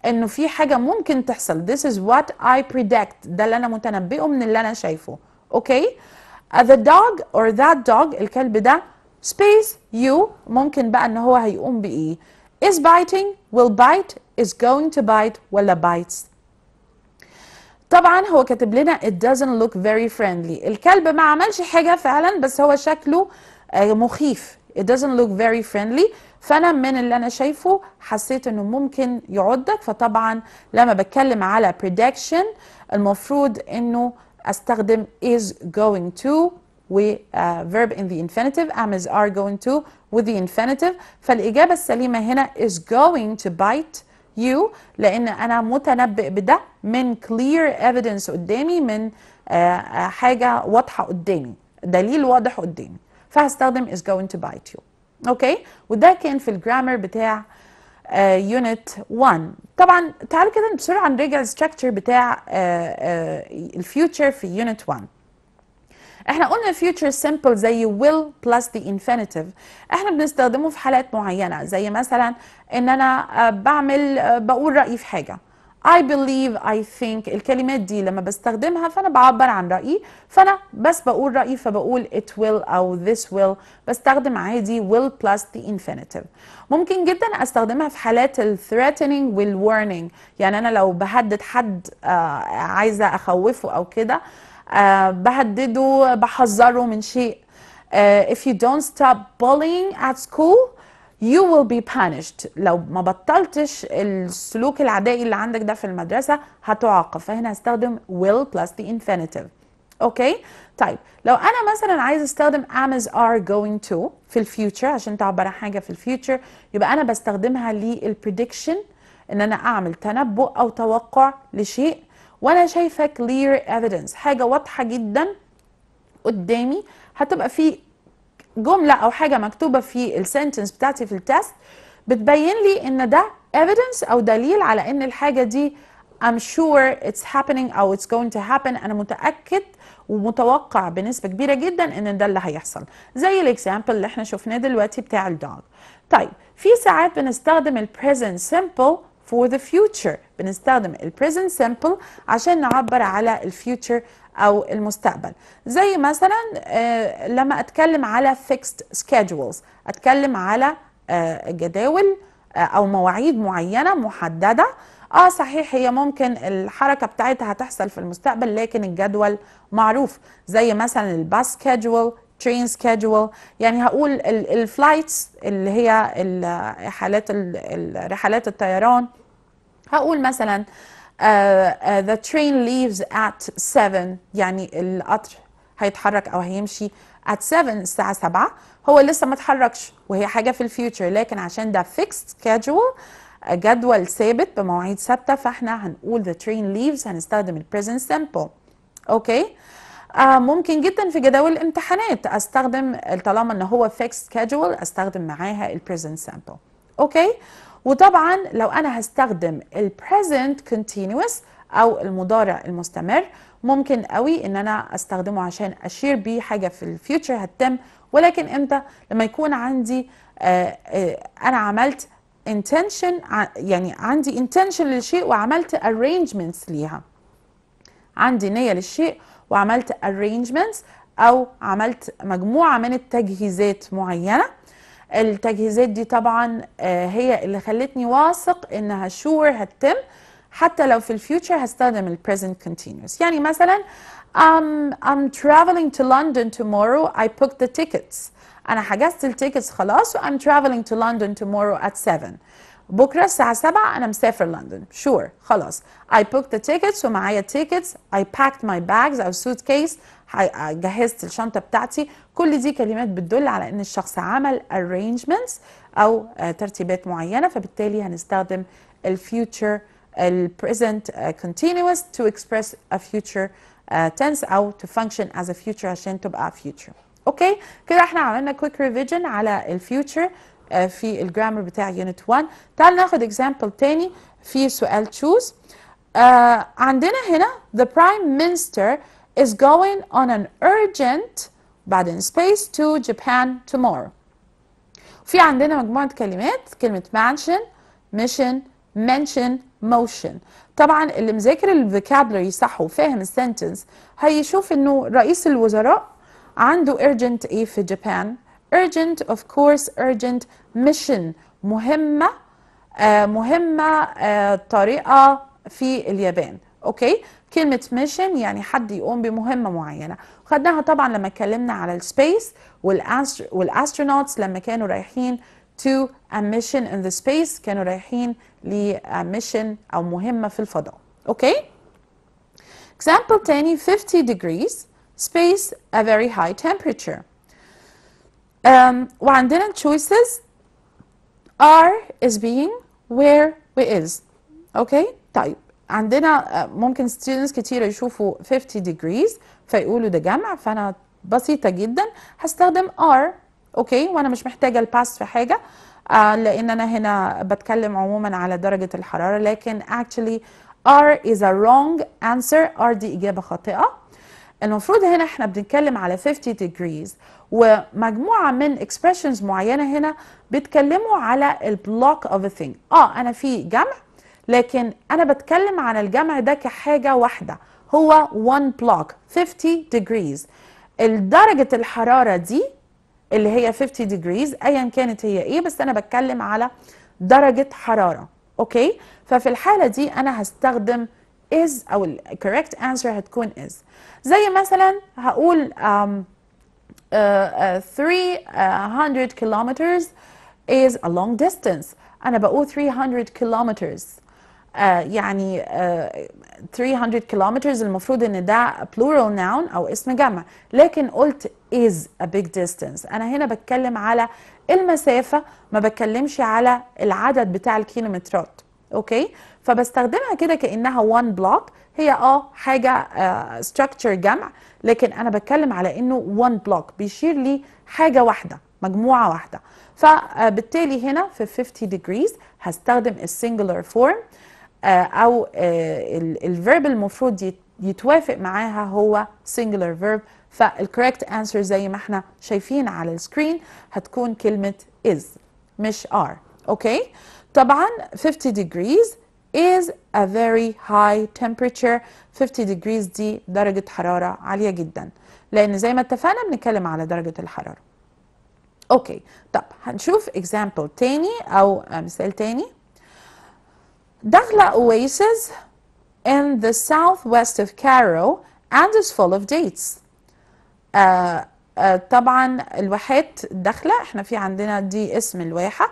انه في حاجه ممكن تحصل this is what I predict ده اللي انا متنبئه من اللي انا شايفه اوكي okay? the dog or that dog الكلب ده space you ممكن بقى ان هو هيقوم بايه is biting will bite is going to bite ولا bites طبعا هو كاتب لنا it doesn't look very friendly الكلب ما عملش حاجه فعلا بس هو شكله مخيف it doesn't look very friendly فانا من اللي انا شايفه حسيت انه ممكن يعضك فطبعا لما بتكلم على prediction المفروض انه استخدم is going to و uh, verb in the infinitive am is are going to with the infinitive فالإجابة السليمة هنا is going to bite you لأن أنا متنبئ بده من clear evidence قدامي من uh, حاجة واضحة قدامي دليل واضح قدامي فهستخدم is going to bite you اوكي وده كان في الجرامر بتاع يونت uh, 1 طبعا تعالوا كده بسرعه نرجع الستراكشر بتاع uh, uh, الفيوتشر في يونت 1 احنا قلنا الفيوتشر سيمبل زي will plus the infinitive احنا بنستخدمه في حالات معينه زي مثلا ان انا آه، بعمل آه، بقول رايي في حاجه I believe I think الكلمات دي لما بستخدمها فأنا بعبر عن رأيي فأنا بس بقول رأيي فبقول it will أو this will بستخدم عادي will plus the infinitive ممكن جدا استخدمها في حالات ال threatening وال warning يعني أنا لو بهدد حد آه عايزة أخوفه أو كده آه بهدده بحذره من شيء uh, if you don't stop bullying at school you will be punished لو ما بطلتش السلوك العدائي اللي عندك ده في المدرسة هتعاقب فهنا هستخدم will plus the infinitive اوكي طيب لو انا مثلا عايز استخدم am is are going to في الفيوتشر عشان تعبر عن حاجه في الفيوتشر يبقى انا بستخدمها للبريدكشن ان انا اعمل تنبؤ او توقع لشيء وانا شايفه clear evidence حاجه واضحه جدا قدامي هتبقى في جمله او حاجه مكتوبه في السنتنس بتاعتي في التست بتبين لي ان ده ايفيدنس او دليل على ان الحاجه دي I'm sure it's happening او it's going to happen انا متاكد ومتوقع بنسبه كبيره جدا ان ده اللي هيحصل زي الاكزامبل اللي احنا شفناه دلوقتي بتاع الدوج طيب في ساعات بنستخدم ال present simple for the future بنستخدم ال present simple عشان نعبر على الفيوتشر او المستقبل زي مثلا آه، لما اتكلم على fixed schedules اتكلم على آه، جداول آه، او مواعيد معينه محدده اه صحيح هي ممكن الحركه بتاعتها هتحصل في المستقبل لكن الجدول معروف زي مثلا الباس سكيدجول ترين سكيدجول يعني هقول الفلايتس اللي هي حالات رحلات الطيران هقول مثلا آه، آه، the train leaves at 7 يعني القطر هيتحرك او هيمشي at 7 الساعه 7 هو لسه ما اتحركش وهي حاجه في الفيوتشر لكن عشان ده fixed schedule آه، جدول ثابت بمواعيد ثابته فاحنا هنقول the train leaves هنستخدم ال present simple اوكي آه ممكن جدا في جداول الامتحانات استخدم طالما ان هو fixed schedule استخدم معاها ال present simple اوكي okay. وطبعا لو انا هستخدم البريزنت continuous او المضارع المستمر ممكن قوي ان انا استخدمه عشان اشير بيه حاجه في الفيوتشر هتتم ولكن امتى لما يكون عندي آآ آه، آآ آه، انا عملت intention يعني عندي intention للشيء وعملت arrangements ليها عندي نية للشيء وعملت arrangements او عملت مجموعة من التجهيزات معينة التجهيزات دي طبعا آه، هي اللي خلتني واثق انها شور هتتم حتى لو في الفيوتشر هستخدم البريزنت كونتينوس يعني مثلا I'm, I'm traveling to London tomorrow I booked the tickets انا حجزت التيكتس خلاص و I'm traveling to London tomorrow at 7 بكره الساعه 7 انا مسافر لندن شور sure. خلاص I booked the tickets ومعايا التيكتس I packed my bags او suitcase جهزت الشنطه بتاعتي كل دي كلمات بتدل على ان الشخص عمل arrangements او آه، ترتيبات معينه فبالتالي هنستخدم الفيوتشر present آه، continuous to express a future آه، tense او to function as a future عشان تبقى future اوكي كده احنا عملنا quick revision على الفيوتشر في الجرامر بتاع يونت 1 تعال ناخد اكزامبل تاني في سؤال choose Uh, عندنا هنا the prime minister is going on an urgent بعدين space to Japan tomorrow في عندنا مجموعة كلمات كلمة mansion mission mention motion طبعا اللي مذاكر الفوكابلري صح وفاهم السنتنس هيشوف انه رئيس الوزراء عنده urgent ايه في جابان urgent of course urgent mission مهمة آه مهمة آه طريقة في اليابان اوكي كلمه ميشن يعني حد يقوم بمهمه معينه خدناها طبعا لما اتكلمنا على السبيس والاسترونوتس لما كانوا رايحين to a mission in the space كانوا رايحين ل mission او مهمه في الفضاء اوكي example تاني 50 degrees space a very high temperature um, وعندنا choices are is being where we is okay طيب عندنا آه، ممكن ستودنتس كتير يشوفوا 50 degrees فيقولوا ده جمع فانا بسيطه جدا هستخدم ار اوكي وانا مش محتاجه الباست في حاجه آه، لان انا هنا بتكلم عموما على درجه الحراره لكن actually ار is a wrong answer ار دي إجابة خاطئة المفروض هنا احنا بنتكلم على 50 degrees ومجموعة من expressions معينة هنا بيتكلموا على البلوك اوف ثينج اه انا في جمع لكن انا بتكلم عن الجمع ده كحاجه واحده هو one block 50 degrees درجه الحراره دي اللي هي 50 degrees ايا كانت هي ايه بس انا بتكلم على درجه حراره اوكي ففي الحاله دي انا هستخدم is او ال correct answer هتكون is زي مثلا هقول um, uh, uh, 300 kilometers is a long distance انا بقول 300 kilometers آه، يعني 300 آه، كيلومترز المفروض ان ده plural noun او اسم جمع لكن قلت is a big distance انا هنا بتكلم على المسافه ما بتكلمش على العدد بتاع الكيلومترات اوكي فبستخدمها كده كانها one block هي اه حاجه ستراكشر آه، جمع لكن انا بتكلم على انه one block بيشير لي حاجه واحده مجموعه واحده فبالتالي هنا في 50 degrees هستخدم السنجلر فورم آه، او آه، الفيرب المفروض يتوافق معاها هو singular verb فالكوريكت انسر زي ما احنا شايفين على السكرين هتكون كلمة is مش are اوكي طبعا 50 degrees is a very high temperature 50 degrees دي درجة حرارة عالية جدا لأن زي ما اتفقنا بنتكلم على درجة الحرارة اوكي طب هنشوف example تاني أو مثال تاني Dakhla oasis in the southwest of Cairo and is full of dates. Uh, uh, طبعا الواحات دخلة احنا في عندنا دي اسم الواحة.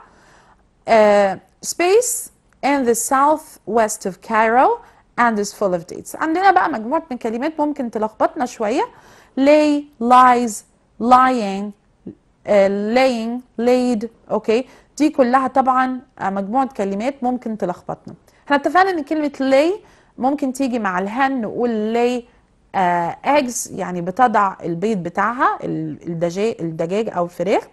Uh, space in the southwest of Cairo and is full of dates. عندنا بقى مجموعة من كلمات ممكن تلخبطنا شوية. Lay, lies, lying, uh, laying, laid, okay. دي كلها طبعا آه، مجموعه كلمات ممكن تلخبطنا احنا اتفقنا ان كلمه لي ممكن تيجي مع الهن نقول لي آه اجز يعني بتضع البيض بتاعها الدجاج الدجاج او الفراخ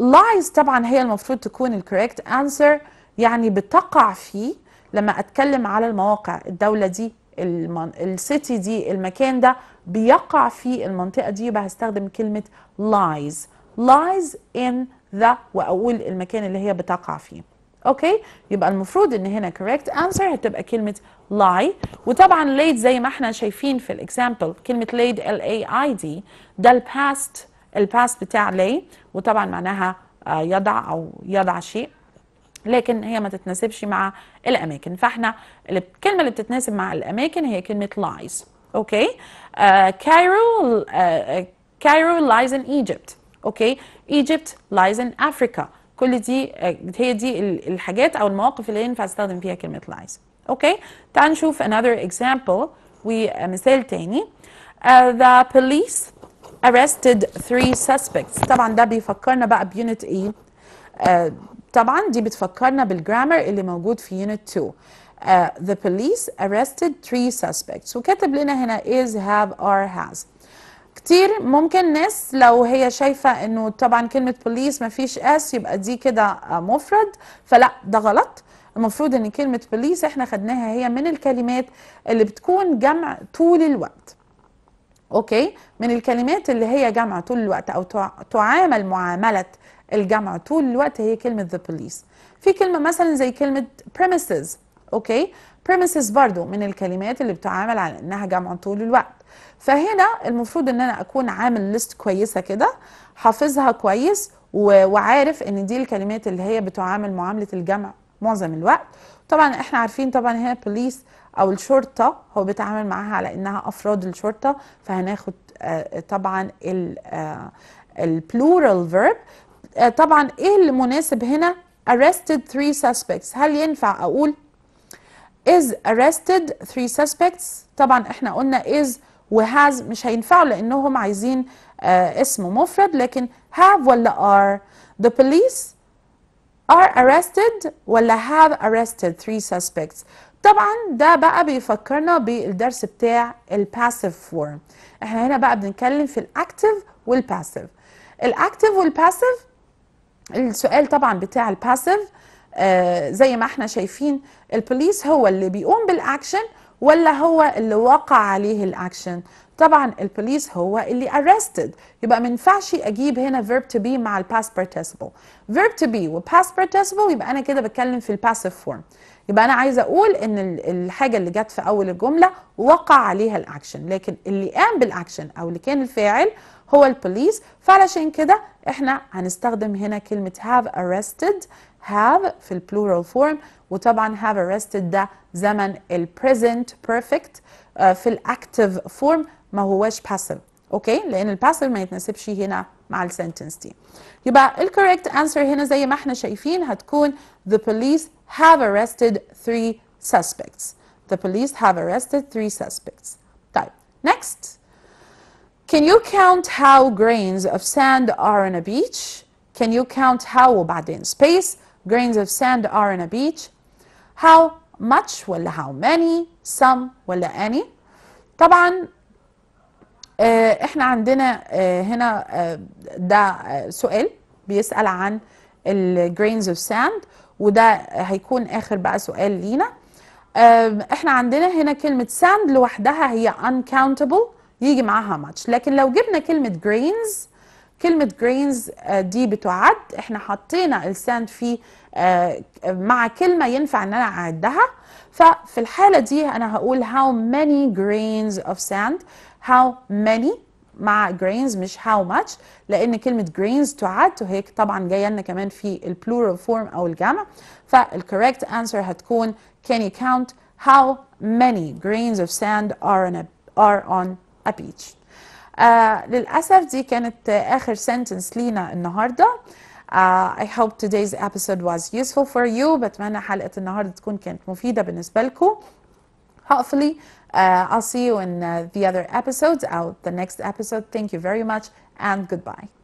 lies طبعا هي المفروض تكون الكوريكت انسر يعني بتقع فيه لما اتكلم على المواقع الدوله دي المن... السيتي دي المكان ده بيقع في المنطقه دي يبقى هستخدم كلمه lies lies in ذا واقول المكان اللي هي بتقع فيه اوكي يبقى المفروض ان هنا correct answer هتبقى كلمه lie وطبعا laid زي ما احنا شايفين في الاكزامبل كلمه laid ال اي اي دي ده الباست الباست بتاع lay وطبعا معناها آه، يضع او يضع شيء لكن هي ما تتناسبش مع الاماكن فاحنا الكلمه اللي بتتناسب مع الاماكن هي كلمه lies اوكي كايرو آه، كايرو آه، lies in Egypt اوكي ايجيبت lies in Africa كل دي هي دي الحاجات او المواقف اللي ينفع استخدم فيها كلمه lies اوكي تعال نشوف another example ومثال تاني uh, the police arrested three suspects طبعا ده بيفكرنا بقى بيونت ايه uh, طبعا دي بتفكرنا بالجرامر اللي موجود في يونت 2 uh, the police arrested three suspects وكاتب لنا هنا is have or has كتير ممكن ناس لو هي شايفة انه طبعا كلمة بوليس مفيش اس يبقى دي كده آه، مفرد فلا ده غلط المفروض ان كلمة بوليس احنا خدناها هي من الكلمات اللي بتكون جمع طول الوقت اوكي من الكلمات اللي هي جمع طول الوقت او تعامل معاملة الجمع طول الوقت هي كلمة the police في كلمة مثلا زي كلمة premises اوكي premises برضو من الكلمات اللي بتعامل على انها جمع طول الوقت فهنا المفروض ان انا اكون عامل ليست كويسه كده حافظها كويس وعارف ان دي الكلمات اللي هي بتعامل معامله الجمع معظم الوقت طبعا احنا عارفين طبعا هنا بوليس او الشرطه هو بيتعامل معاها على انها افراد الشرطه فهناخد آه، طبعا البلورال فيرب آه، آه، طبعا ايه اللي مناسب هنا arrested three suspects هل ينفع اقول is arrested three suspects طبعا احنا قلنا is وهاز مش هينفعوا لانهم عايزين آه اسم مفرد لكن have ولا are the police are arrested ولا have arrested three suspects طبعا ده بقى بيفكرنا بالدرس بتاع الباسيف فورم احنا هنا بقى بنتكلم في الاكتيف والباسيف الاكتيف والباسيف السؤال طبعا بتاع الباسيف آه زي ما احنا شايفين البوليس هو اللي بيقوم بالاكشن ولا هو اللي وقع عليه الاكشن طبعا البوليس هو اللي arrested يبقى ما ينفعش اجيب هنا verb to be مع الباست participle verb to be وباست participle يبقى انا كده بتكلم في الباسيف فورم يبقى انا عايزه اقول ان الحاجه اللي جت في اول الجمله وقع عليها الاكشن لكن اللي قام بالاكشن او اللي كان الفاعل هو البوليس فعلشان كده احنا هنستخدم هنا كلمه have arrested have في plural form وطبعا have arrested ده زمن ال present perfect uh, في active form ما هوش passive okay لان الباسيف ما يتناسبش هنا مع sentence دي يبقى correct answer هنا زي ما احنا شايفين هتكون the police have arrested three suspects the police have arrested three suspects طيب next can you count how grains of sand are on a beach can you count how وبعدين space grains of sand are in a beach how much ولا how many some ولا any طبعا آه، احنا عندنا آه، هنا آه، ده سؤال بيسأل عن الجرينز اوف ساند وده هيكون اخر بقى سؤال لينا احنا عندنا هنا كلمة sand لوحدها هي uncountable يجي معاها much لكن لو جبنا كلمة grains كلمة grains آه، دي بتعد احنا حطينا الساند في آه، مع كلمة ينفع ان انا اعدها ففي الحالة دي انا هقول how many grains of sand how many مع grains مش how much لان كلمة grains تعد وهيك طبعا جاية لنا كمان في plural form او الجمع فالكوريكت انسر هتكون can you count how many grains of sand are on a, are on a beach للأسف دي كانت آخر سنتنس لينا النهاردة Uh, I hope today's episode was useful for you بتمنى حلقة النهاردة تكون كانت مفيدة بالنسبة لكم Hopefully uh, I'll see you in uh, the other episodes out the next episode. Thank you very much and goodbye.